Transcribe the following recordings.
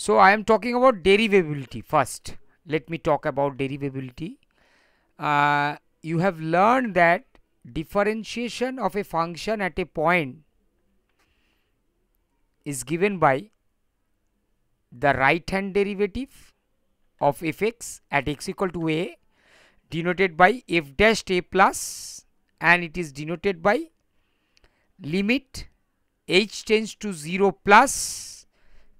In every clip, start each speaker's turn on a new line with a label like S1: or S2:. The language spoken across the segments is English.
S1: So I am talking about derivability first. Let me talk about derivability. Uh, you have learned that differentiation of a function at a point is given by the right hand derivative of fx at x equal to a denoted by f dash a plus and it is denoted by limit h tends to 0 plus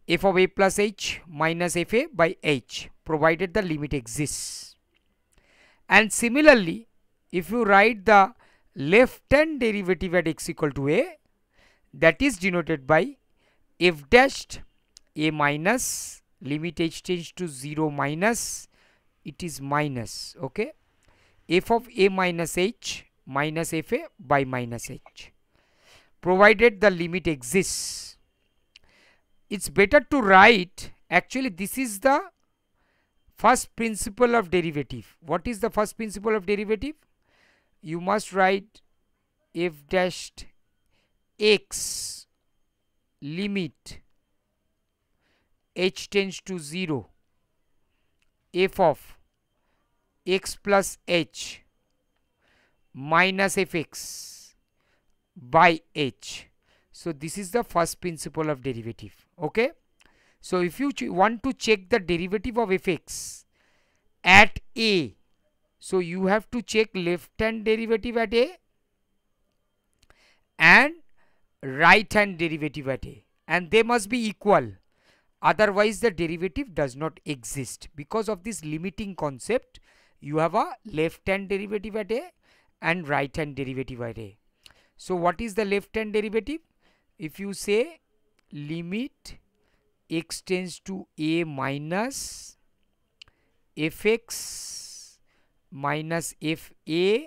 S1: f of a plus h minus fa by h provided the limit exists. And similarly, if you write the left hand derivative at x equal to a that is denoted by f dashed a minus limit h tends to 0 minus it is minus okay f of a minus h minus fa by minus h provided the limit exists it's better to write actually this is the first principle of derivative what is the first principle of derivative you must write f dashed x limit h tends to 0 f of x plus h minus fx by h so this is the first principle of derivative okay so if you want to check the derivative of fx at a so you have to check left hand derivative at a and right hand derivative at a and they must be equal otherwise the derivative does not exist because of this limiting concept you have a left hand derivative at a and right hand derivative at a so what is the left hand derivative if you say limit x tends to a minus fx minus fa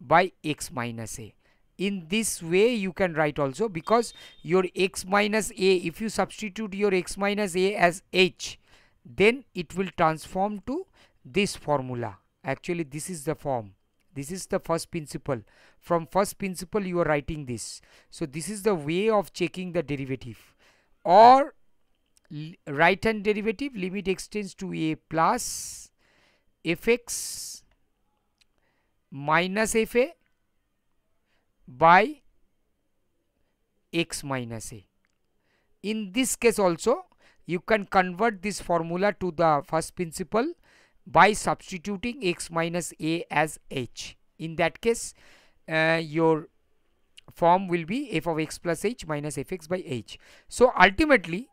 S1: by x minus a. In this way you can write also because your x minus a if you substitute your x minus a as h then it will transform to this formula actually this is the form this is the first principle. From first principle you are writing this. So this is the way of checking the derivative or right hand derivative limit extends to a plus fx minus fa by x minus a. In this case also you can convert this formula to the first principle by substituting x minus a as h. In that case, uh, your form will be f of x plus h minus fx by h. So ultimately,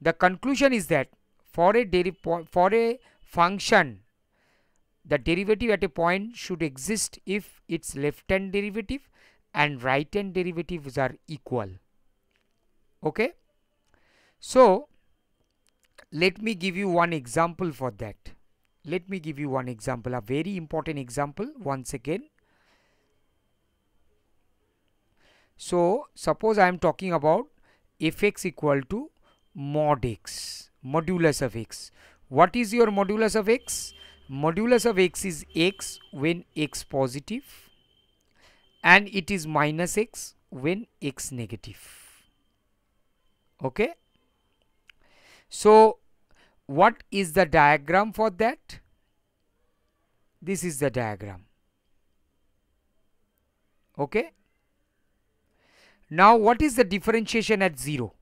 S1: the conclusion is that for a for a function, the derivative at a point should exist if its left-hand derivative and right-hand derivatives are equal. Okay. So let me give you one example for that. Let me give you one example, a very important example once again. So suppose I am talking about fx equal to mod x, modulus of x. What is your modulus of x? Modulus of x is x when x positive and it is minus x when x negative. Okay. So what is the diagram for that? This is the diagram. Okay. Now what is the differentiation at 0?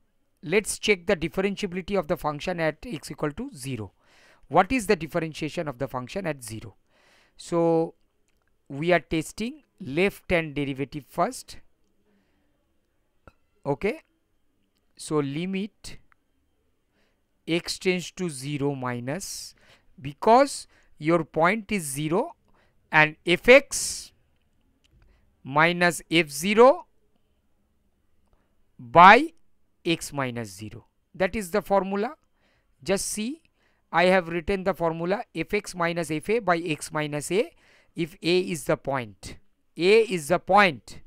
S1: Let's check the differentiability of the function at x equal to 0. What is the differentiation of the function at 0? So we are testing left hand derivative first. Okay. So limit x tends to 0 minus because your point is 0 and fx minus f0 by x minus 0 that is the formula just see I have written the formula fx minus fa by x minus a if a is the point a is the point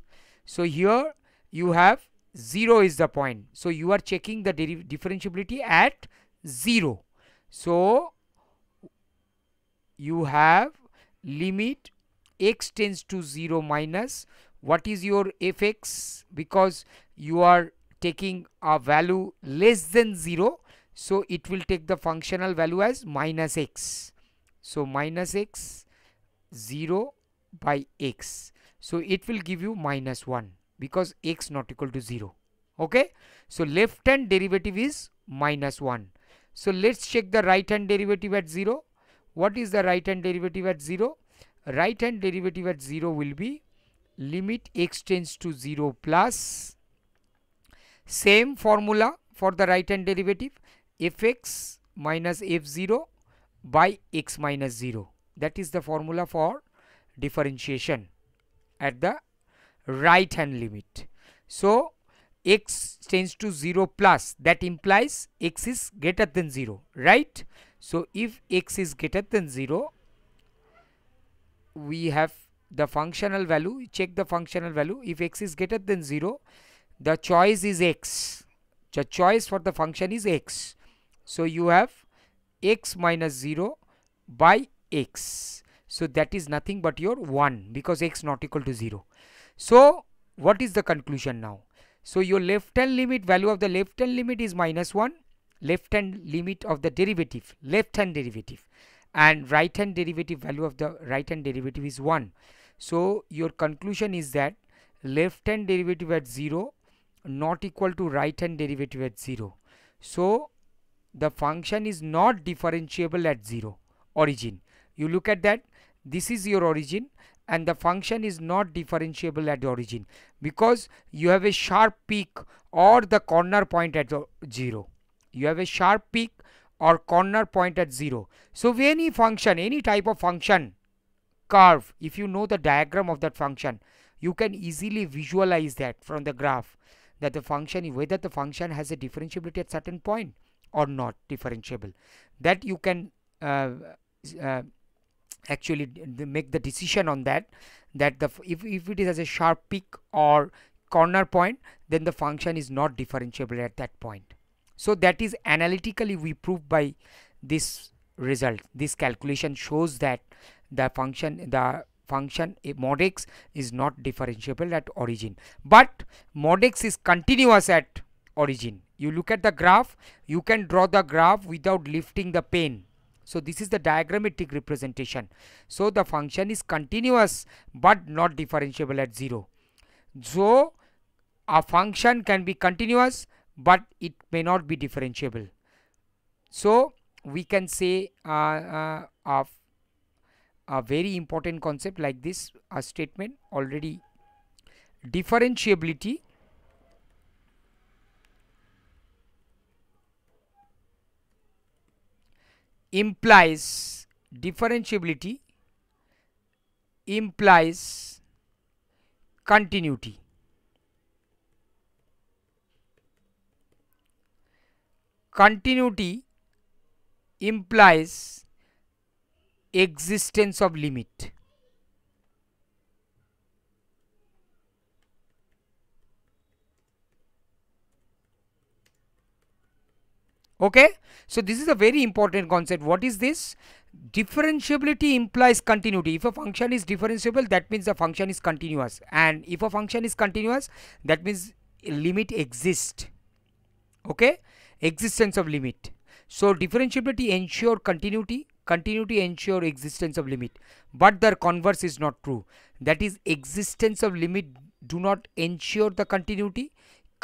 S1: so here you have 0 is the point so you are checking the differentiability at 0 so you have limit x tends to 0 minus what is your fx because you are taking a value less than 0 so it will take the functional value as minus x so minus x 0 by x so it will give you minus 1 because x not equal to 0 okay so left hand derivative is minus 1 so let's check the right hand derivative at 0. What is the right hand derivative at 0? Right hand derivative at 0 will be limit x tends to 0 plus same formula for the right hand derivative fx minus f0 by x minus 0 that is the formula for differentiation at the right hand limit. So, x tends to 0 plus that implies x is greater than 0 right so if x is greater than 0 we have the functional value check the functional value if x is greater than 0 the choice is x the choice for the function is x so you have x minus 0 by x so that is nothing but your 1 because x not equal to 0 so what is the conclusion now so your left hand limit value of the left hand limit is minus 1 left hand limit of the derivative left hand derivative and right hand derivative value of the right hand derivative is 1. So your conclusion is that left hand derivative at 0 not equal to right hand derivative at 0. So the function is not differentiable at 0 origin. You look at that this is your origin and the function is not differentiable at the origin because you have a sharp peak or the corner point at 0. You have a sharp peak or corner point at 0. So any function, any type of function curve, if you know the diagram of that function, you can easily visualize that from the graph that the function, whether the function has a differentiability at certain point or not differentiable. That you can uh, uh, actually make the decision on that that the if, if it is as a sharp peak or corner point then the function is not differentiable at that point so that is analytically we prove by this result this calculation shows that the function the function eh, mod x is not differentiable at origin but mod x is continuous at origin you look at the graph you can draw the graph without lifting the pen so this is the diagrammatic representation. So the function is continuous but not differentiable at 0. So a function can be continuous but it may not be differentiable. So we can say uh, uh, of a very important concept like this a statement already differentiability implies differentiability implies continuity. Continuity implies existence of limit. okay so this is a very important concept what is this differentiability implies continuity if a function is differentiable that means the function is continuous and if a function is continuous that means limit exists okay existence of limit so differentiability ensure continuity continuity ensure existence of limit but the converse is not true that is existence of limit do not ensure the continuity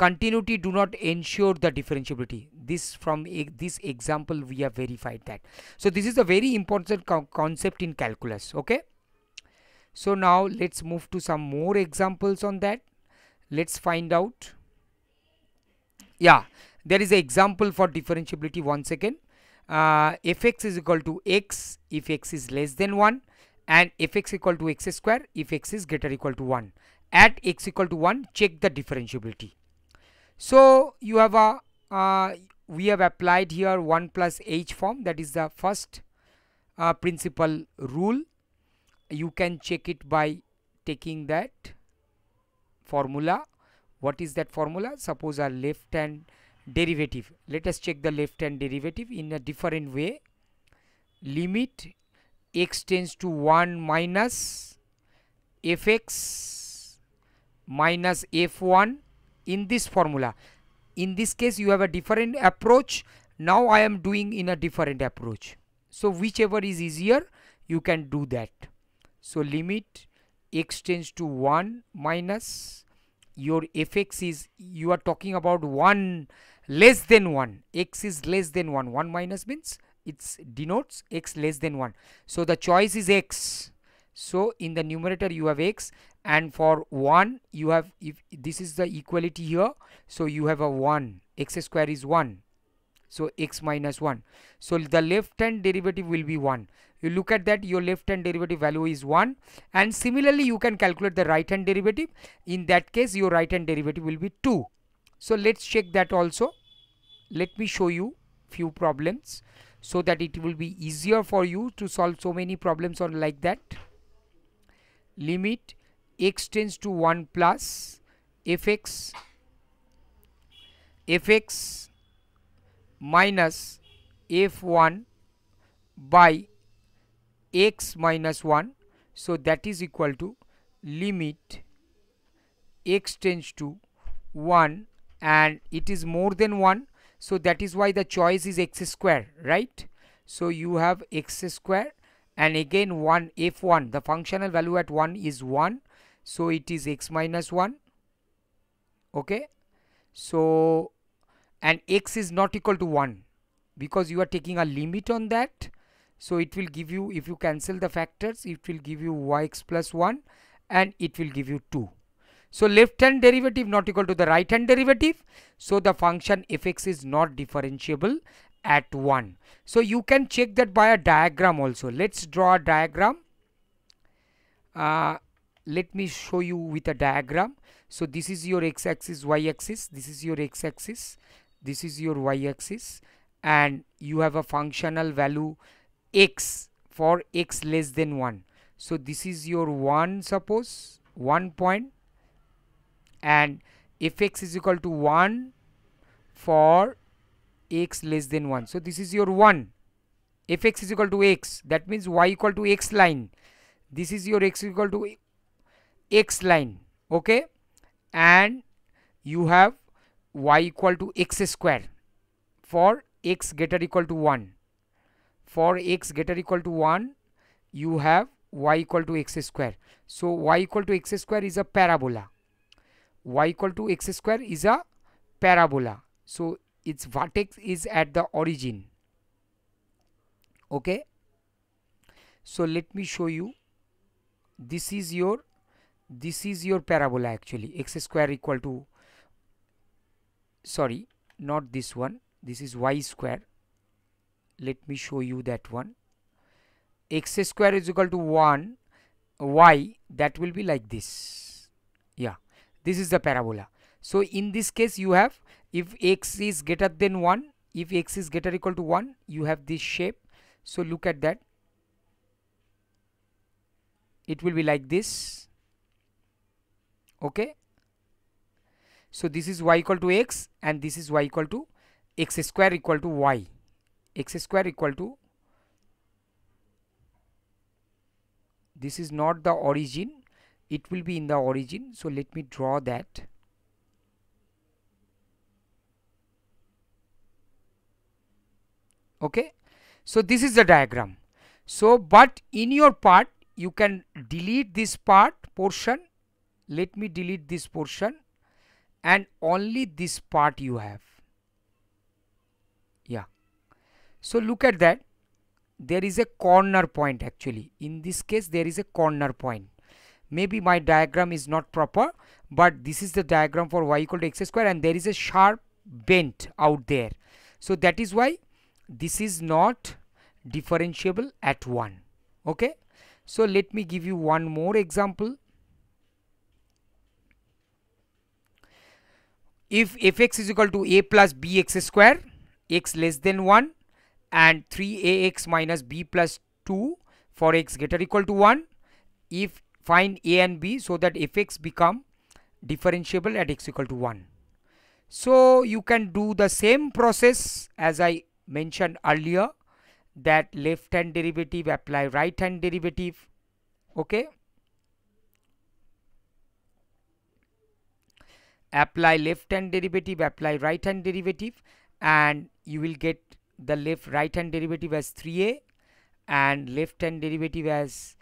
S1: continuity do not ensure the differentiability this from this example we have verified that so this is a very important co concept in calculus okay so now let's move to some more examples on that let's find out yeah there is an example for differentiability once again uh, fx is equal to x if x is less than 1 and fx equal to x square if x is greater equal to 1 at x equal to 1 check the differentiability so you have a uh, we have applied here 1 plus h form that is the first uh, principal rule. You can check it by taking that formula. What is that formula? Suppose a left hand derivative. Let us check the left hand derivative in a different way. Limit x tends to 1 minus fx minus f1 in this formula in this case you have a different approach now I am doing in a different approach so whichever is easier you can do that so limit x tends to 1 minus your fx is you are talking about 1 less than 1 x is less than 1 1 minus means it denotes x less than 1 so the choice is x so in the numerator you have x and for 1 you have if this is the equality here so you have a 1 x square is 1 so x minus 1 so the left hand derivative will be 1 you look at that your left hand derivative value is 1 and similarly you can calculate the right hand derivative in that case your right hand derivative will be 2 so let's check that also let me show you few problems so that it will be easier for you to solve so many problems on like that limit x tends to 1 plus fx fx minus f1 by x minus 1 so that is equal to limit x tends to 1 and it is more than 1 so that is why the choice is x square right so you have x square and again 1 f1 the functional value at 1 is 1 so it is x minus 1 okay so and x is not equal to 1 because you are taking a limit on that so it will give you if you cancel the factors it will give you yx plus 1 and it will give you 2 so left hand derivative not equal to the right hand derivative so the function fx is not differentiable at 1 so you can check that by a diagram also let's draw a diagram uh, let me show you with a diagram so this is your x-axis y-axis this is your x-axis this is your y-axis and you have a functional value x for x less than 1 so this is your 1 suppose 1 point and if x is equal to 1 for x less than 1 so this is your 1 If x is equal to x that means y equal to x line this is your x equal to x line okay and you have y equal to x square for x greater equal to 1 for x greater equal to 1 you have y equal to x square so y equal to x square is a parabola y equal to x square is a parabola so its vertex is at the origin okay so let me show you this is your this is your parabola actually x square equal to sorry not this one this is y square let me show you that one x square is equal to 1 y that will be like this yeah this is the parabola so in this case you have if x is greater than 1 if x is greater equal to 1 you have this shape so look at that it will be like this okay so this is y equal to x and this is y equal to x square equal to y x square equal to this is not the origin it will be in the origin so let me draw that okay so this is the diagram so but in your part you can delete this part portion let me delete this portion and only this part you have yeah so look at that there is a corner point actually in this case there is a corner point maybe my diagram is not proper but this is the diagram for y equal to x square and there is a sharp bent out there so that is why this is not differentiable at 1 okay so let me give you one more example if fx is equal to a plus bx square x less than 1 and 3ax minus b plus 2 for x greater equal to 1 if find a and b so that fx become differentiable at x equal to 1 so you can do the same process as i mentioned earlier that left hand derivative apply right hand derivative okay apply left hand derivative apply right hand derivative and you will get the left right hand derivative as 3a and left hand derivative as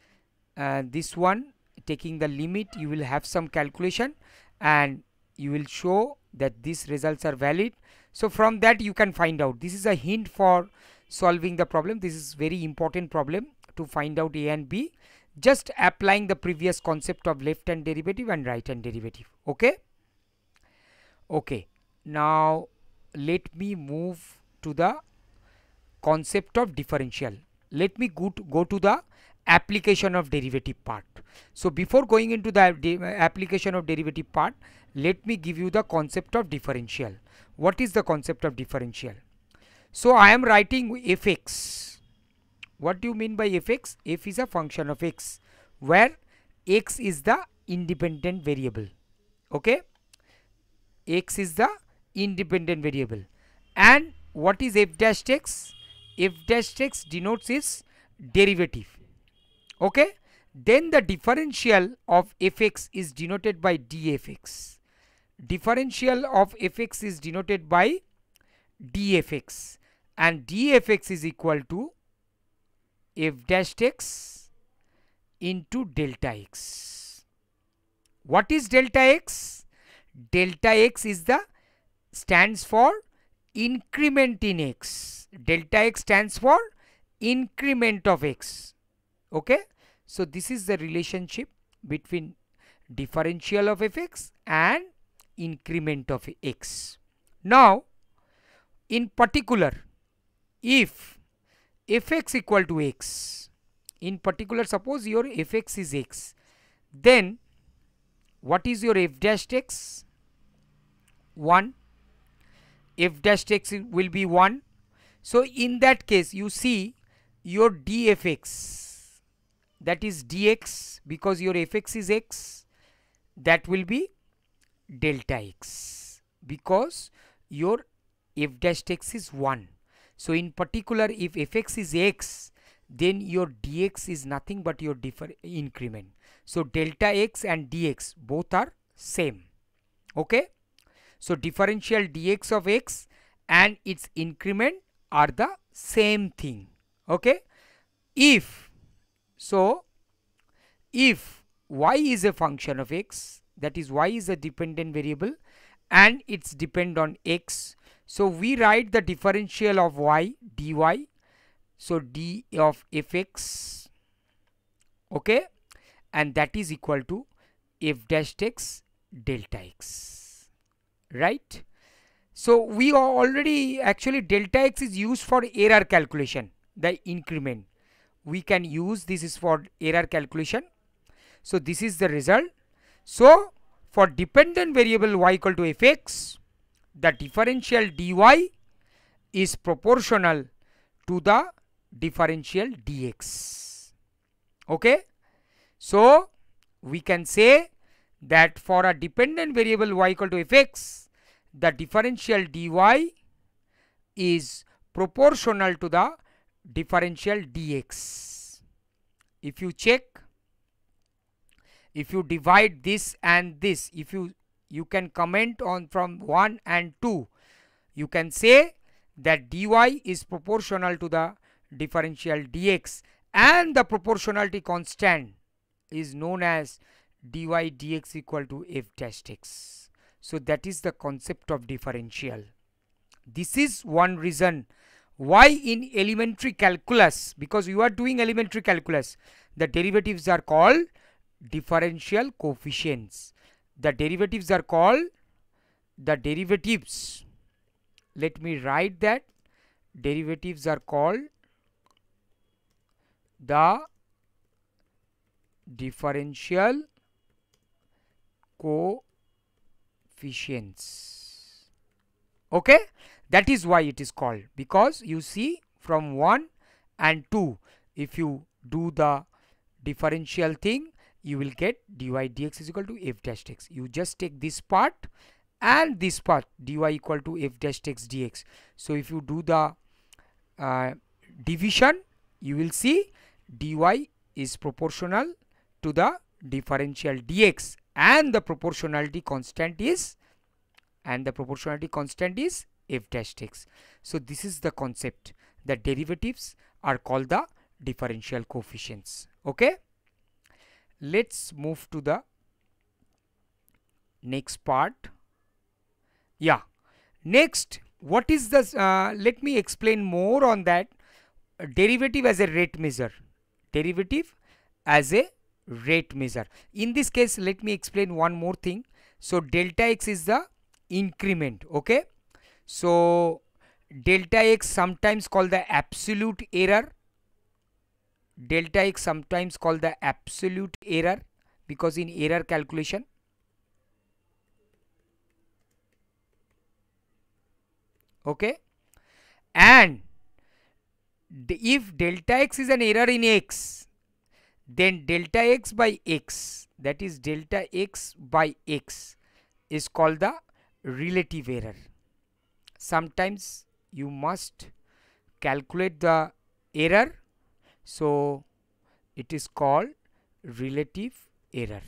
S1: uh, this one taking the limit you will have some calculation and you will show that these results are valid so from that you can find out this is a hint for solving the problem this is very important problem to find out a and b just applying the previous concept of left hand derivative and right hand derivative okay okay now let me move to the concept of differential let me go to, go to the application of derivative part so before going into the application of derivative part let me give you the concept of differential what is the concept of differential so i am writing fx what do you mean by fx f is a function of x where x is the independent variable okay x is the independent variable and what is f dash x f dash x denotes its derivative okay then the differential of fx is denoted by dfx differential of fx is denoted by dfx and dfx is equal to f dash x into delta x what is delta x delta x is the stands for increment in x delta x stands for increment of x okay so this is the relationship between differential of fx and increment of x now in particular if fx equal to x in particular suppose your fx is x then what is your f dash x 1 f dash x will be 1 so in that case you see your dfx that is dx because your fx is x that will be delta x because your f dash x is 1 so in particular if fx is x then your dx is nothing but your increment so delta x and dx both are same okay so differential dx of x and its increment are the same thing. Okay. If so, if y is a function of x, that is y is a dependent variable and it's depend on x. So we write the differential of y dy. So d of fx. Okay. And that is equal to f dash x delta x right? So we are already actually delta x is used for error calculation, the increment. We can use this is for error calculation. So this is the result. So for dependent variable y equal to fx, the differential dy is proportional to the differential dx. Okay. So we can say that for a dependent variable y equal to fx, the differential dy is proportional to the differential dx. If you check, if you divide this and this, if you you can comment on from 1 and 2, you can say that dy is proportional to the differential dx and the proportionality constant is known as dy dx equal to f dash x. So that is the concept of differential. This is one reason why in elementary calculus, because you are doing elementary calculus, the derivatives are called differential coefficients. The derivatives are called the derivatives. Let me write that. Derivatives are called the differential coefficients okay that is why it is called because you see from 1 and 2 if you do the differential thing you will get dy dx is equal to f dash x. you just take this part and this part dy equal to f dash x dx so if you do the uh, division you will see dy is proportional to the differential dx and the proportionality constant is and the proportionality constant is f dash x. So this is the concept. The derivatives are called the differential coefficients. Okay. Let's move to the next part. Yeah. Next, what is the? Uh, let me explain more on that. Derivative as a rate measure. Derivative as a rate measure. In this case, let me explain one more thing. So delta x is the increment. Okay. So delta x sometimes called the absolute error. Delta x sometimes called the absolute error because in error calculation okay and if delta x is an error in x then delta x by x that is delta x by x is called the relative error. Sometimes you must calculate the error so it is called relative error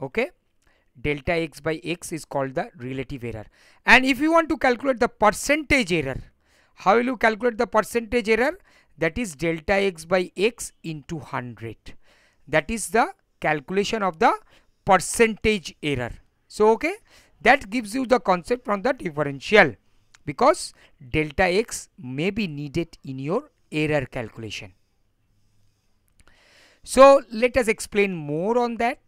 S1: okay delta x by x is called the relative error and if you want to calculate the percentage error how will you calculate the percentage error that is delta x by x into 100 that is the calculation of the percentage error so okay that gives you the concept from the differential because delta x may be needed in your error calculation so let us explain more on that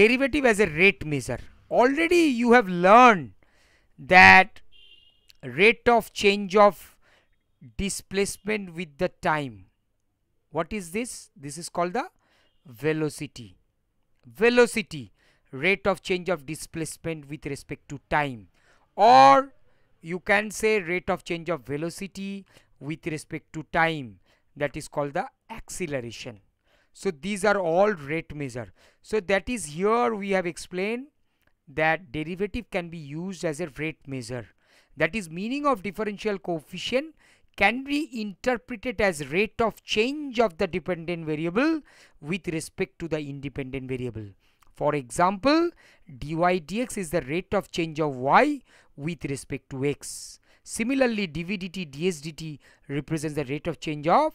S1: derivative as a rate measure already you have learned that rate of change of displacement with the time what is this this is called the velocity velocity rate of change of displacement with respect to time or you can say rate of change of velocity with respect to time that is called the acceleration so these are all rate measure so that is here we have explained that derivative can be used as a rate measure that is meaning of differential coefficient can be interpreted as rate of change of the dependent variable with respect to the independent variable. For example, dy dx is the rate of change of y with respect to x. Similarly, dv dt ds dt represents the rate of change of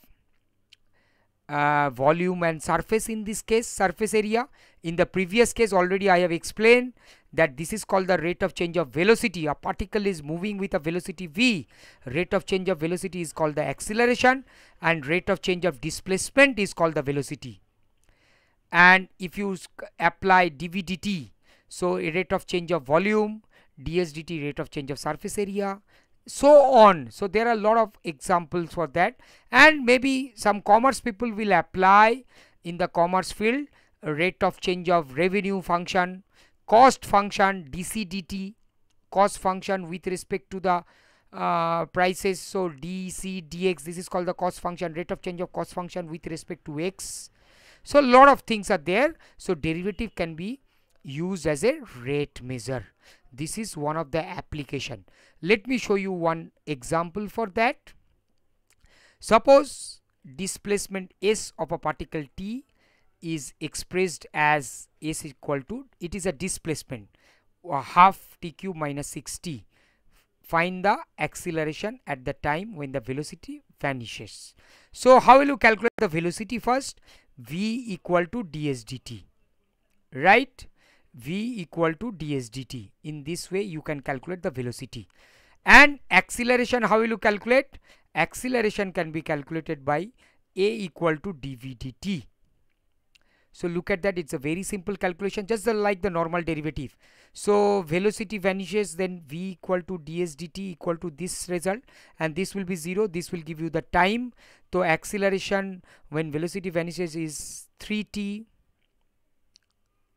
S1: uh, volume and surface in this case surface area in the previous case already I have explained that this is called the rate of change of velocity a particle is moving with a velocity v rate of change of velocity is called the acceleration and rate of change of displacement is called the velocity and if you apply dvdt so rate of change of volume dsdt rate of change of surface area so on so there are a lot of examples for that and maybe some commerce people will apply in the commerce field rate of change of revenue function cost function dcdt cost function with respect to the uh, prices so dc dx this is called the cost function rate of change of cost function with respect to x so a lot of things are there so derivative can be used as a rate measure this is one of the application let me show you one example for that suppose displacement s of a particle t is expressed as s equal to it is a displacement a half tq minus 6t find the acceleration at the time when the velocity vanishes so how will you calculate the velocity first v equal to ds dt right v equal to ds dt. In this way you can calculate the velocity. And acceleration how will you calculate? Acceleration can be calculated by a equal to dv dt. So look at that it's a very simple calculation just like the normal derivative. So velocity vanishes then v equal to ds dt equal to this result and this will be 0 this will give you the time. So acceleration when velocity vanishes is 3t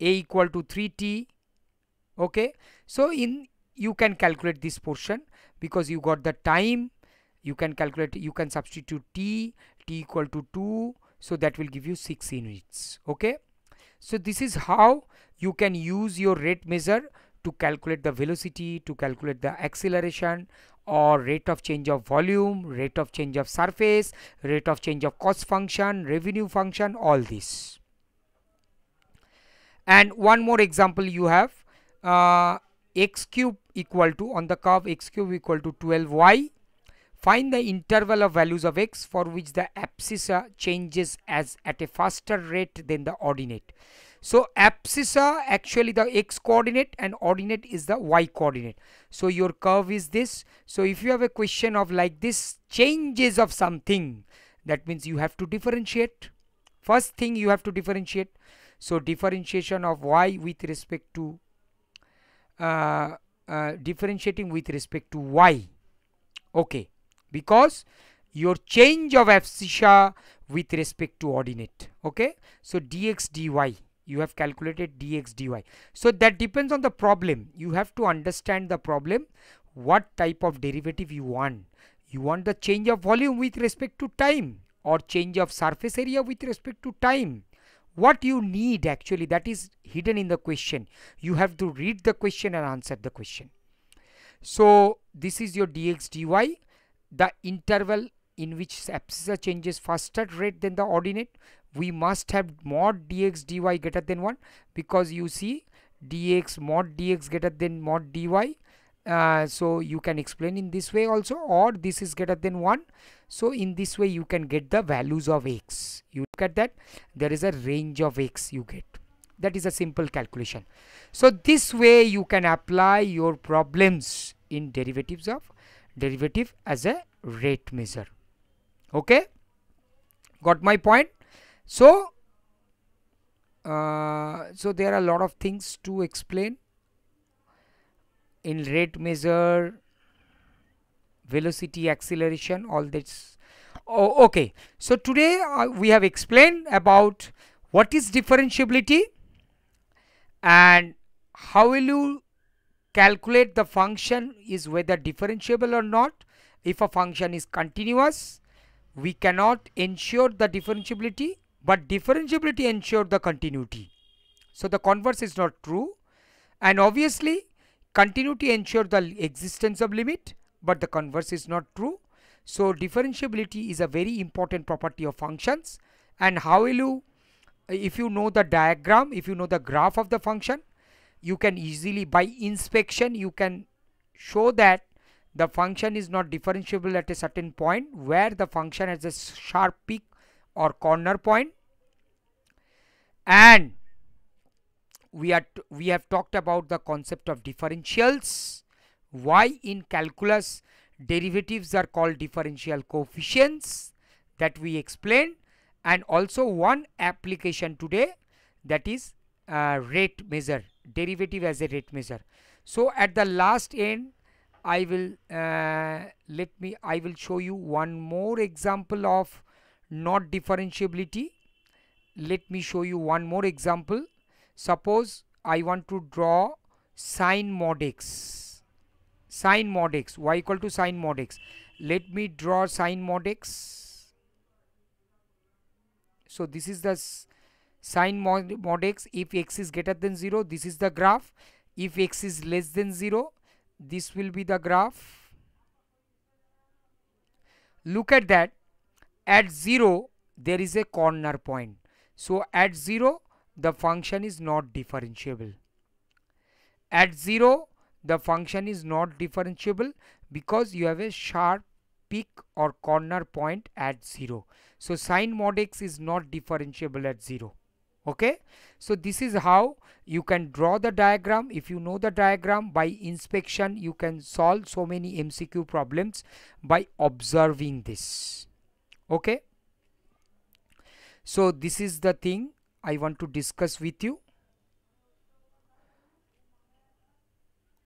S1: a equal to 3t okay so in you can calculate this portion because you got the time you can calculate you can substitute t t equal to 2 so that will give you 6 units okay so this is how you can use your rate measure to calculate the velocity to calculate the acceleration or rate of change of volume rate of change of surface rate of change of cost function revenue function all this and one more example you have uh, x cube equal to on the curve x cube equal to 12y find the interval of values of x for which the abscissa changes as at a faster rate than the ordinate so abscissa actually the x coordinate and ordinate is the y coordinate so your curve is this so if you have a question of like this changes of something that means you have to differentiate first thing you have to differentiate so differentiation of y with respect to uh, uh, differentiating with respect to y. Okay, because your change of abscissa with respect to ordinate. Okay, so dx dy you have calculated dx dy. So that depends on the problem. You have to understand the problem, what type of derivative you want. You want the change of volume with respect to time or change of surface area with respect to time what you need actually that is hidden in the question you have to read the question and answer the question so this is your dx dy the interval in which abscissa changes faster rate than the ordinate we must have mod dx dy greater than 1 because you see dx mod dx greater than mod dy uh, so you can explain in this way also or this is greater than 1 so in this way you can get the values of x you look at that there is a range of x you get that is a simple calculation so this way you can apply your problems in derivatives of derivative as a rate measure okay got my point so uh, so there are a lot of things to explain in rate measure velocity acceleration all this oh, okay so today uh, we have explained about what is differentiability and how will you calculate the function is whether differentiable or not if a function is continuous we cannot ensure the differentiability but differentiability ensure the continuity so the converse is not true and obviously continuity ensure the existence of limit but the converse is not true. So differentiability is a very important property of functions and how will you, if you know the diagram, if you know the graph of the function, you can easily by inspection you can show that the function is not differentiable at a certain point where the function has a sharp peak or corner point and we are we have talked about the concept of differentials why in calculus derivatives are called differential coefficients that we explained and also one application today that is uh, rate measure derivative as a rate measure so at the last end I will uh, let me I will show you one more example of not differentiability let me show you one more example suppose I want to draw sine mod x sin mod x y equal to sin mod x let me draw sin mod x so this is the sin mod, mod x if x is greater than 0 this is the graph if x is less than 0 this will be the graph look at that at 0 there is a corner point so at 0 the function is not differentiable at 0 the function is not differentiable because you have a sharp peak or corner point at 0. So sine mod x is not differentiable at 0. Okay. So this is how you can draw the diagram. If you know the diagram by inspection, you can solve so many MCQ problems by observing this. Okay. So this is the thing I want to discuss with you.